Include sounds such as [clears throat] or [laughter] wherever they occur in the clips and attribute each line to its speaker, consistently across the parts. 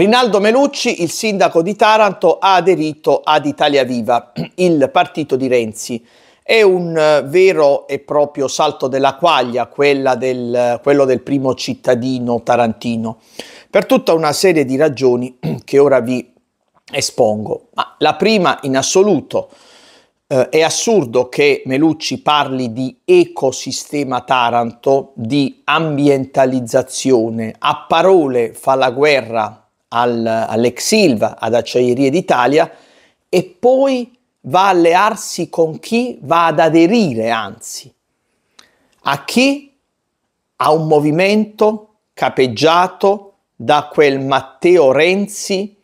Speaker 1: Rinaldo Melucci, il sindaco di Taranto, ha aderito ad Italia Viva, [clears throat] il partito di Renzi. È un eh, vero e proprio salto della quaglia del, eh, quello del primo cittadino tarantino, per tutta una serie di ragioni [clears throat] che ora vi espongo. Ma la prima in assoluto eh, è assurdo che Melucci parli di ecosistema Taranto, di ambientalizzazione, a parole fa la guerra al, all'ex Silva, ad Acciaierie d'Italia, e poi va a allearsi con chi va ad aderire, anzi, a chi ha un movimento capeggiato da quel Matteo Renzi,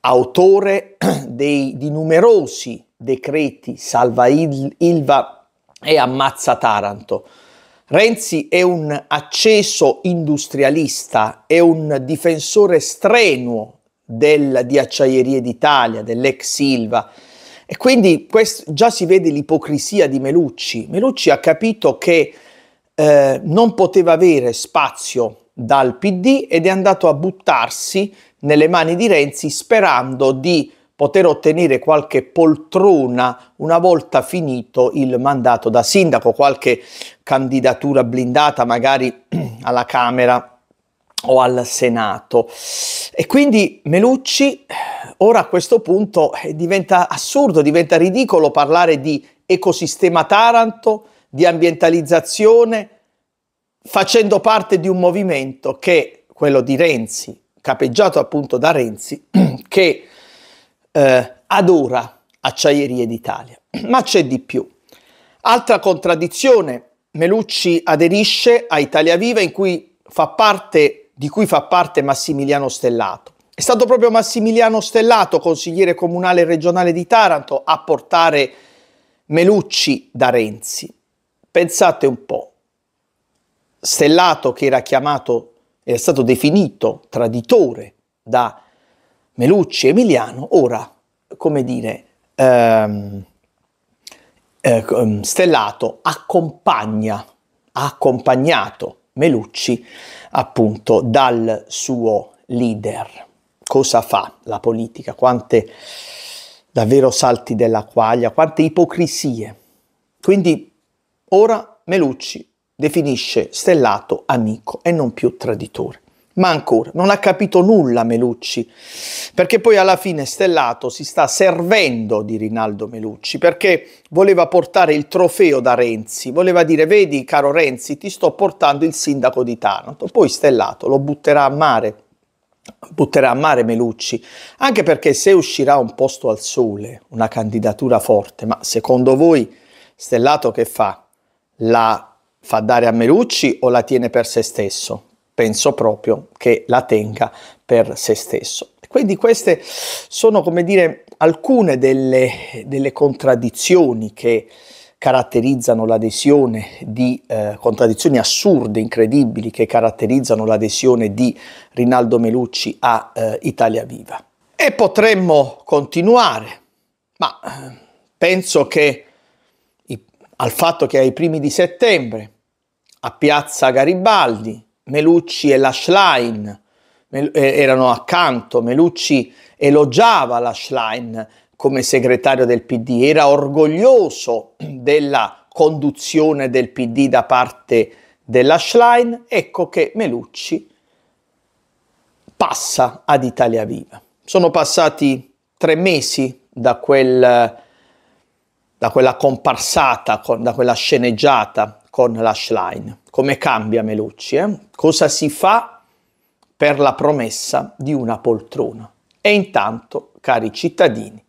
Speaker 1: autore [clears throat] dei, di numerosi decreti salva il, Ilva e ammazza Taranto. Renzi è un acceso industrialista, è un difensore strenuo del, di Acciaierie d'Italia, dell'ex Silva. E quindi quest, già si vede l'ipocrisia di Melucci. Melucci ha capito che eh, non poteva avere spazio dal PD ed è andato a buttarsi nelle mani di Renzi sperando di poter ottenere qualche poltrona una volta finito il mandato da sindaco, qualche candidatura blindata magari [clears throat] alla Camera o al Senato. E quindi Melucci ora a questo punto eh, diventa assurdo, diventa ridicolo parlare di ecosistema Taranto, di ambientalizzazione, facendo parte di un movimento che è quello di Renzi, capeggiato appunto da Renzi, [clears throat] che eh, adora Acciaierie d'Italia. [clears throat] Ma c'è di più. Altra contraddizione, Melucci aderisce a Italia Viva cui parte, di cui fa parte Massimiliano Stellato. È stato proprio Massimiliano Stellato, consigliere comunale e regionale di Taranto, a portare Melucci da Renzi. Pensate un po'. Stellato che era chiamato, era stato definito traditore da Melucci, Emiliano, ora, come dire, ehm, eh, ehm, Stellato accompagna, ha accompagnato Melucci appunto dal suo leader. Cosa fa la politica? Quante davvero salti della quaglia, quante ipocrisie. Quindi ora Melucci definisce Stellato amico e non più traditore. Ma ancora, non ha capito nulla Melucci, perché poi alla fine Stellato si sta servendo di Rinaldo Melucci, perché voleva portare il trofeo da Renzi, voleva dire, vedi caro Renzi, ti sto portando il sindaco di Taranto, poi Stellato lo butterà a mare, butterà a mare Melucci, anche perché se uscirà un posto al sole, una candidatura forte, ma secondo voi Stellato che fa? La fa dare a Melucci o la tiene per se stesso? penso proprio che la tenga per se stesso. Quindi queste sono, come dire, alcune delle, delle contraddizioni che caratterizzano l'adesione di eh, contraddizioni assurde, incredibili, che caratterizzano l'adesione di Rinaldo Melucci a eh, Italia Viva. E potremmo continuare, ma eh, penso che i, al fatto che ai primi di settembre a Piazza Garibaldi Melucci e la Schlein eh, erano accanto, Melucci elogiava la Schlein come segretario del PD, era orgoglioso della conduzione del PD da parte della Schlein, ecco che Melucci passa ad Italia Viva. Sono passati tre mesi da, quel, da quella comparsata, da quella sceneggiata con la Schlein come cambia Melucci, eh? cosa si fa per la promessa di una poltrona. E intanto, cari cittadini,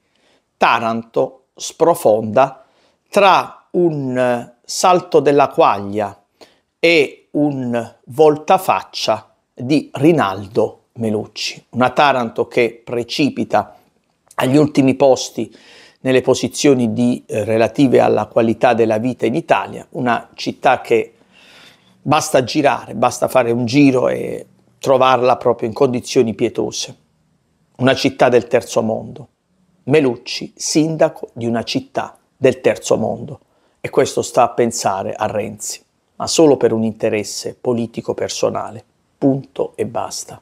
Speaker 1: Taranto sprofonda tra un eh, salto della quaglia e un voltafaccia di Rinaldo Melucci, una Taranto che precipita agli ultimi posti nelle posizioni di, eh, relative alla qualità della vita in Italia, una città che Basta girare, basta fare un giro e trovarla proprio in condizioni pietose. Una città del terzo mondo. Melucci, sindaco di una città del terzo mondo. E questo sta a pensare a Renzi, ma solo per un interesse politico personale. Punto e basta.